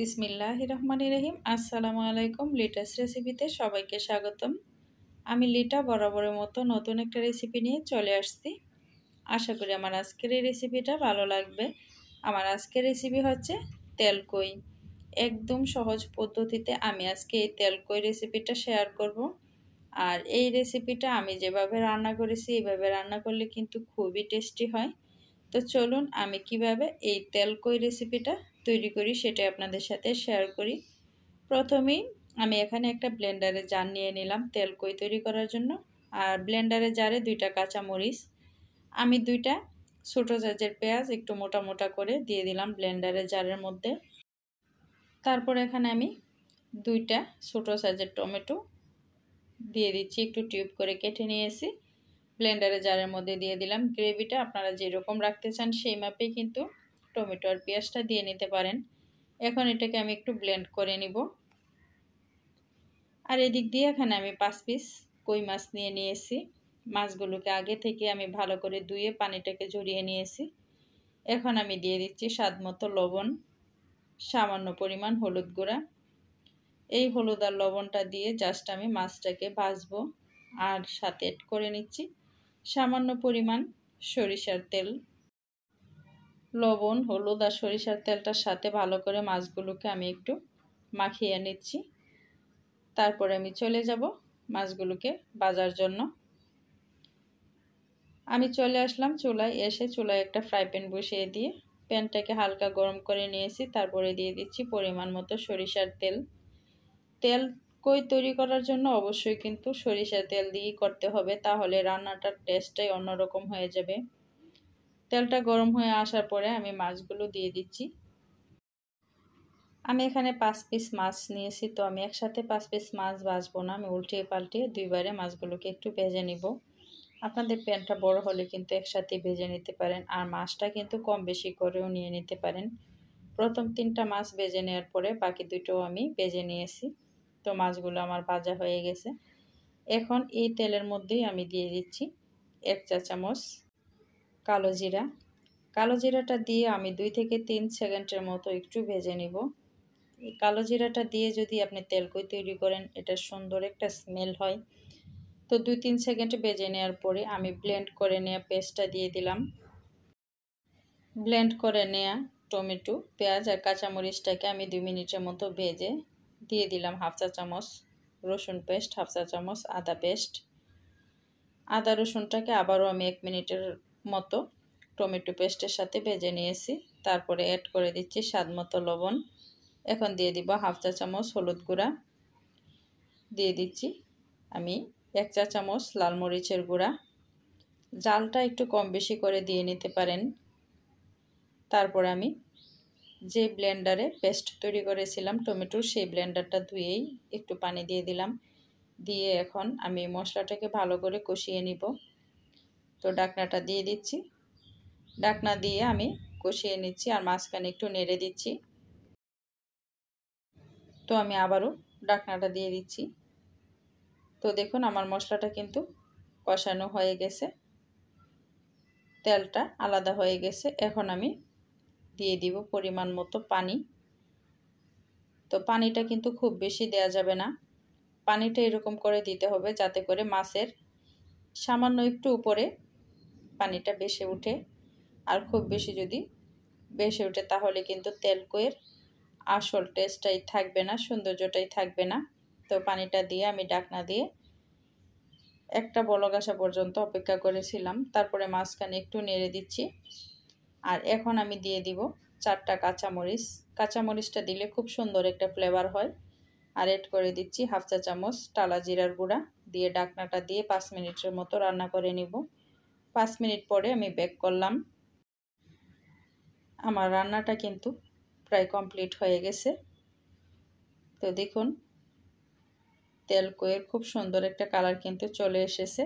বিসমিল্লাহ রহমান রহিম আসসালামু আলাইকুম লিটাস রেসিপিতে সবাইকে স্বাগতম আমি লিটা বরাবরের মতো নতুন একটা রেসিপি নিয়ে চলে আসছি আশা করি আমার আজকের এই রেসিপিটা ভালো লাগবে আমার আজকের রেসিপি হচ্ছে তেলকই একদম সহজ পদ্ধতিতে আমি আজকে এই তেলকই রেসিপিটা শেয়ার করব আর এই রেসিপিটা আমি যেভাবে রান্না করেছি এইভাবে রান্না করলে কিন্তু খুবই টেস্টি হয় তো চলুন আমি কিভাবে এই তেলকই রেসিপিটা তৈরি করি সেটাই আপনাদের সাথে শেয়ার করি প্রথমেই আমি এখানে একটা ব্লেন্ডারে জার নিয়ে নিলাম তেল কই তৈরি করার জন্য আর ব্লেন্ডারে জারে দুইটা কাঁচা মরিচ আমি দুইটা ছোটো সাইজের পেঁয়াজ একটু মোটা মোটা করে দিয়ে দিলাম ব্লেন্ডারে জারের মধ্যে তারপর এখানে আমি দুইটা ছোটো সাইজের টমেটো দিয়ে দিচ্ছি একটু টিউব করে কেটে নিয়েছি ব্লেন্ডারে জারের মধ্যে দিয়ে দিলাম গ্রেভিটা আপনারা যেরকম রাখতে চান সেই মাপে কিন্তু টমেটো আর পেঁয়াজটা দিয়ে নিতে পারেন এখন এটাকে আমি একটু ব্লেন্ড করে নিব আর এদিক দিয়ে এখানে আমি পাঁচ পিস কই মাছ নিয়ে নিয়েছি মাছগুলোকে আগে থেকে আমি ভালো করে ধুয়ে পানিটাকে ঝরিয়ে নিয়েছি এখন আমি দিয়ে দিচ্ছি স্বাদ মতো লবণ সামান্য পরিমাণ হলুদ গুঁড়া এই হলুদ আর লবণটা দিয়ে জাস্ট আমি মাছটাকে ভাজবো আর সাথে করে নিচ্ছি সামান্য পরিমাণ সরিষার তেল লবণ হলুদ আর সরিষার তেলটার সাথে ভালো করে মাছগুলোকে আমি একটু মাখিয়ে নিচ্ছি তারপরে আমি চলে যাব মাছগুলোকে বাজার জন্য আমি চলে আসলাম চুলায় এসে চুলায় একটা ফ্রাই প্যান বসিয়ে দিয়ে প্যানটাকে হালকা গরম করে নিয়েছি তারপরে দিয়ে দিচ্ছি পরিমাণ মতো সরিষার তেল তেল কই তৈরি করার জন্য অবশ্যই কিন্তু সরিষার তেল দিয়েই করতে হবে তাহলে রান্নাটার টেস্টটাই অন্যরকম হয়ে যাবে তেলটা গরম হয়ে আসার পরে আমি মাছগুলো দিয়ে দিচ্ছি আমি এখানে পাঁচ পিস মাছ নিয়েছি তো আমি একসাথে পাঁচ পিস মাছ ভাজবো না আমি উল্টিয়ে পাল্টিয়ে দুইবারে মাছগুলোকে একটু ভেজে নিব আপনাদের প্যানটা বড় হলে কিন্তু একসাথে ভেজে নিতে পারেন আর মাছটা কিন্তু কম বেশি করেও নিয়ে নিতে পারেন প্রথম তিনটা মাছ ভেজে নেওয়ার পরে বাকি দুটোও আমি ভেজে নিয়েছি তো মাছগুলো আমার ভাজা হয়ে গেছে এখন এই তেলের মধ্যেই আমি দিয়ে দিচ্ছি এক চা চামচ কালো জিরা কালো জিরাটা দিয়ে আমি দুই থেকে তিন সেকেন্ডের মতো একটু ভেজে নিব এই কালো জিরাটা দিয়ে যদি আপনি তেলকই তৈরি করেন এটা সুন্দর একটা স্মেল হয় তো দুই তিন সেকেন্ড ভেজে নেওয়ার পরে আমি ব্লেন্ড করে নেওয়া পেস্টটা দিয়ে দিলাম ব্লেন্ড করে নেয়া টমেটো পেঁয়াজ আর কাঁচামরিচটাকে আমি দুই মিনিটের মতো ভেজে দিয়ে দিলাম হাফ চা চামচ রসুন পেস্ট হাফ চা চামচ আদা পেস্ট আদা রসুনটাকে আবারও আমি এক মিনিটের মতো টমেটো পেস্টের সাথে ভেজে নিয়েছি তারপরে অ্যাড করে দিচ্ছি স্বাদ মতো লবণ এখন দিয়ে দিব হাফ চা চামচ হলুদ গুঁড়া দিয়ে দিচ্ছি আমি এক চা চামচ লাল মরিচের গুঁড়া জালটা একটু কম বেশি করে দিয়ে নিতে পারেন তারপর আমি যে ব্লেন্ডারে পেস্ট তৈরি করেছিলাম টমেটোর সেই ব্লেন্ডারটা ধুয়েই একটু পানি দিয়ে দিলাম দিয়ে এখন আমি মশলাটাকে ভালো করে কষিয়ে নিব তো ডাকনাটা দিয়ে দিচ্ছি ডাকনা দিয়ে আমি কষিয়ে নিচ্ছি আর মাঝখানে একটু নেড়ে দিচ্ছি তো আমি আবারও ডাকনাটা দিয়ে দিচ্ছি তো দেখুন আমার মশলাটা কিন্তু কষানো হয়ে গেছে তেলটা আলাদা হয়ে গেছে এখন আমি দিয়ে দিব পরিমাণ মতো পানি তো পানিটা কিন্তু খুব বেশি দেয়া যাবে না পানিটা এরকম করে দিতে হবে যাতে করে মাছের সামান্য একটু উপরে পানিটা বেশে উঠে আর খুব বেশি যদি বেশে উঠে তাহলে কিন্তু তেলকুয়ের আসল টেস্টটাই থাকবে না সৌন্দর্যটাই থাকবে না তো পানিটা দিয়ে আমি ডাকনা দিয়ে একটা বলক আসা পর্যন্ত অপেক্ষা করেছিলাম তারপরে মাঝখানে একটু নেড়ে দিচ্ছি আর এখন আমি দিয়ে দিব চারটা কাঁচামরিচ কাঁচামরিচটা দিলে খুব সুন্দর একটা ফ্লেভার হয় আর এড করে দিচ্ছি হাফ চা চামচ টালা জিরার গুঁড়া দিয়ে ডাকনাটা দিয়ে পাঁচ মিনিটের মতো রান্না করে নিব পাঁচ মিনিট পরে আমি ব্যাক করলাম আমার রান্নাটা কিন্তু প্রায় কমপ্লিট হয়ে গেছে তো দেখুন তেল কয়ের খুব সুন্দর একটা কালার কিন্তু চলে এসেছে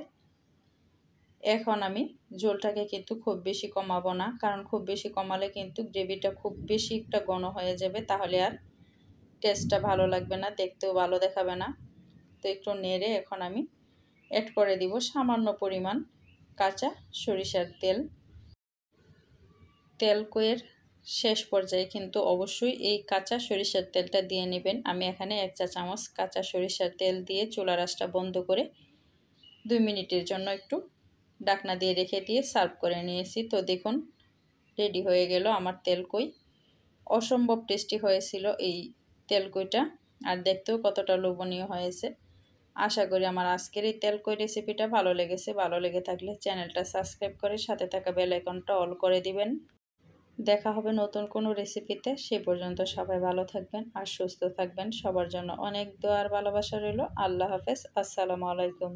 এখন আমি ঝোলটাকে কিন্তু খুব বেশি কমাবো না কারণ খুব বেশি কমালে কিন্তু গ্রেভিটা খুব বেশি একটা গণ হয়ে যাবে তাহলে আর টেস্টটা ভালো লাগবে না দেখতেও ভালো দেখাবে না তো একটু নেড়ে এখন আমি অ্যাড করে দিব সামান্য পরিমাণ কাঁচা সরিষার তেল তেল তেলকোয়ের শেষ পর্যায়ে কিন্তু অবশ্যই এই কাঁচা সরিষার তেলটা দিয়ে নেবেন আমি এখানে এক চা চামচ কাঁচা সরিষার তেল দিয়ে চুলা রাসটা বন্ধ করে দুই মিনিটের জন্য একটু ডাকনা দিয়ে রেখে দিয়ে সার্ভ করে নিয়েছি তো দেখুন রেডি হয়ে গেল আমার তেল কই অসম্ভব টেস্টি হয়েছিল এই তেল কইটা আর দেখতেও কতটা লোভনীয় হয়েছে আশা করি আমার আজকের এই তেলকই রেসিপিটা ভালো লেগেছে ভালো লেগে থাকলে চ্যানেলটা সাবস্ক্রাইব করে সাথে থাকা বেল আইকনটা অল করে দিবেন দেখা হবে নতুন কোনো রেসিপিতে সে পর্যন্ত সবাই ভালো থাকবেন আর সুস্থ থাকবেন সবার জন্য অনেক দোয়ার ভালোবাসা রইল আল্লাহ হাফেজ আসসালামু আলাইকুম